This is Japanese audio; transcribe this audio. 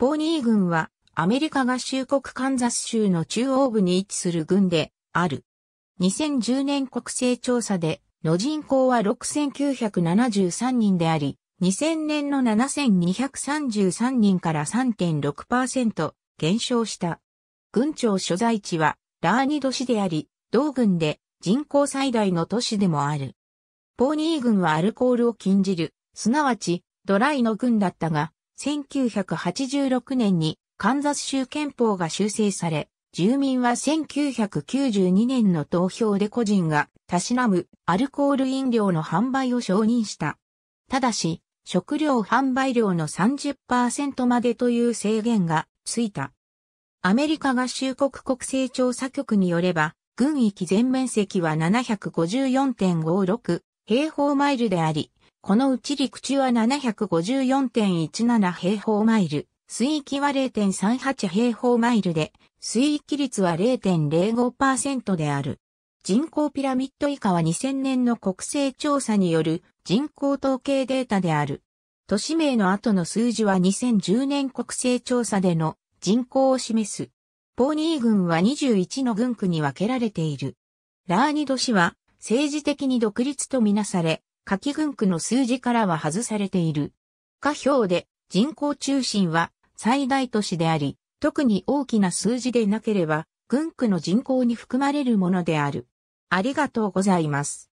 ポーニー軍はアメリカ合衆国カンザス州の中央部に位置する軍である。2010年国勢調査での人口は6973人であり、2000年の7233人から3.6%減少した。軍庁所在地はラーニド市であり、同軍で人口最大の都市でもある。ポーニー軍はアルコールを禁じる、すなわちドライの軍だったが、1986年にカンザス州憲法が修正され、住民は1992年の投票で個人がたしなむアルコール飲料の販売を承認した。ただし、食料販売量の30%までという制限がついた。アメリカ合衆国国勢調査局によれば、軍域全面積は754.56平方マイルであり、このうち陸地は754.17平方マイル、水域は0.38平方マイルで、水域率は0.05%である。人口ピラミッド以下は2000年の国勢調査による人口統計データである。都市名の後の数字は2010年国勢調査での人口を示す。ポーニー郡は21の郡区に分けられている。ラーニド氏は政治的に独立とみなされ、下記軍区の数字からは外されている。下表で人口中心は最大都市であり、特に大きな数字でなければ、軍区の人口に含まれるものである。ありがとうございます。